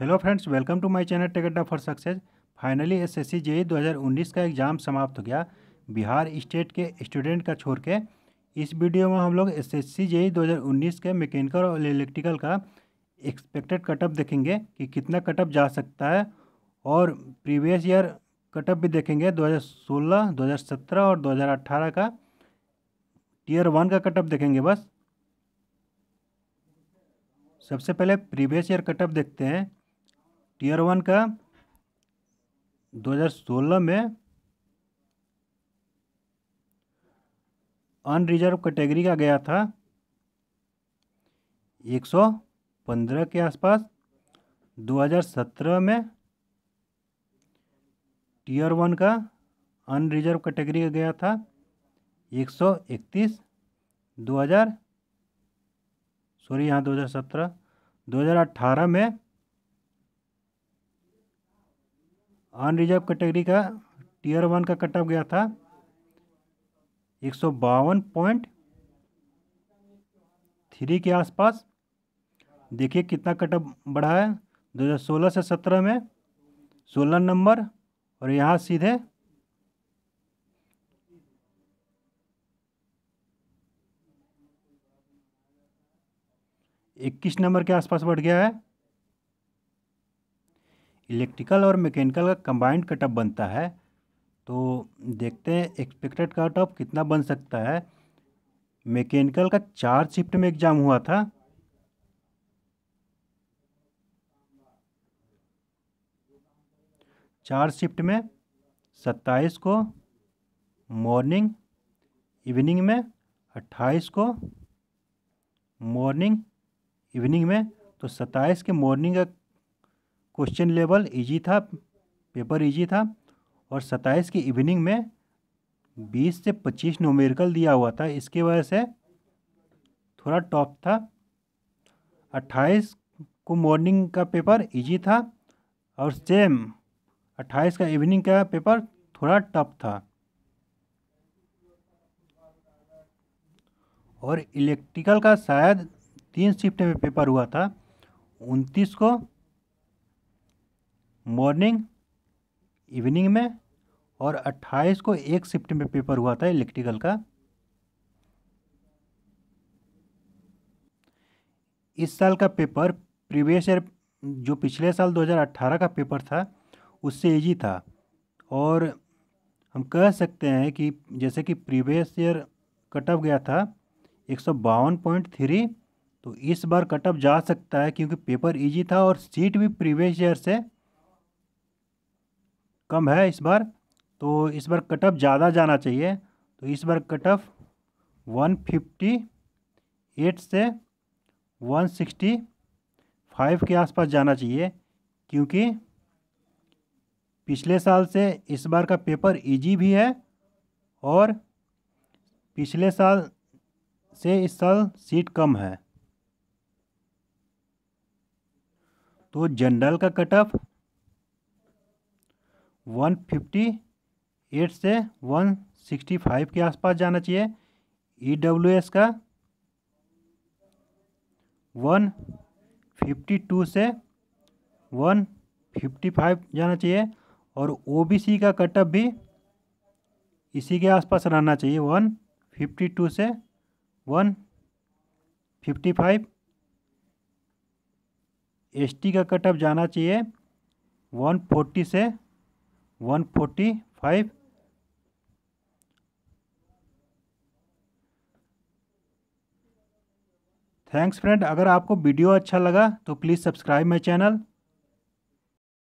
hello friends welcome to my channel tech Adda for success finally SSC JE 2019 का exam समाप्त हो गया Bihar state के स्टूडेंट का छोड़ के इस वीडियो में हम लोग एसएससी जेई 2019 के मैकेनिकल और इलेक्ट्रिकल का एक्सपेक्टेड कटअप देखेंगे कि कितना कटअप जा सकता है और प्रीवियस ईयर कटअप भी देखेंगे दो हज़ार और दो का टीयर वन का कटअप देखेंगे बस सबसे पहले प्रीवियस ईयर कटअप देखते हैं टीयर वन का 2016 में अनरिजर्व कैटेगरी का गया था 115 के आसपास 2017 में टीयर वन का अनरिजर्व कैटेगरी का गया था 131 2000 सॉरी यहाँ 2017 2018 में अनरिजर्व कैटेगरी का टीयर वन का कट ऑफ गया था एक सौ बावन पॉइंट थ्री के आसपास देखिए कितना कट ऑफ बढ़ा है दो हज़ार सोलह से सत्रह में सोलह नंबर और यहाँ सीधे इक्कीस नंबर के आसपास बढ़ गया है इलेक्ट्रिकल और मैकेनिकल का कंबाइंड कटअप बनता है तो देखते हैं एक्सपेक्टेड कट ऑफ कितना बन सकता है मैकेनिकल का चार शिफ्ट में एग्ज़ाम हुआ था चार शिफ्ट में सत्ताईस को मॉर्निंग इवनिंग में अट्ठाईस को मॉर्निंग इवनिंग में तो सत्ताईस के मॉर्निंग का क्वेश्चन लेवल इजी था पेपर इजी था और सत्ताईस की इवनिंग में बीस से पच्चीस नोमेरिकल दिया हुआ था इसके वजह से थोड़ा टॉप था अट्ठाईस को मॉर्निंग का पेपर इजी था और सेम अट्ठाईस का इवनिंग का पेपर थोड़ा टफ था और इलेक्ट्रिकल का शायद तीन शिफ्ट में पेपर हुआ था उनतीस को मॉर्निंग इवनिंग में और 28 को एक शिफ्ट में पेपर हुआ था इलेक्ट्रिकल का इस साल का पेपर प्रीवियस ईयर जो पिछले साल 2018 का पेपर था उससे ईजी था और हम कह सकते हैं कि जैसे कि प्रीवियस ईयर कट ऑफ गया था एक सौ बावन पॉइंट थ्री तो इस बार कट ऑफ जा सकता है क्योंकि पेपर इजी था और सीट भी प्रीवियस ईयर से कम है इस बार तो इस बार कटअप ज़्यादा जाना चाहिए तो इस बार कटअप वन फिफ्टी एट से वन सिक्सटी फाइव के आसपास जाना चाहिए क्योंकि पिछले साल से इस बार का पेपर इजी भी है और पिछले साल से इस साल सीट कम है तो जनरल का कटअप वन फिफ्टी एट से वन सिक्सटी फाइव के आसपास जाना चाहिए ई डब्ल्यू एस का वन फिफ्टी टू से वन फिफ्टी फाइव जाना चाहिए और ओ बी सी का कटअप भी इसी के आसपास रहना चाहिए वन फिफ्टी टू से one fifty five S T का कटअप जाना चाहिए वन फोर्टी से one forty five thanks friend अगर आपको वीडियो अच्छा लगा तो प्लीज़ सब्सक्राइब माई चैनल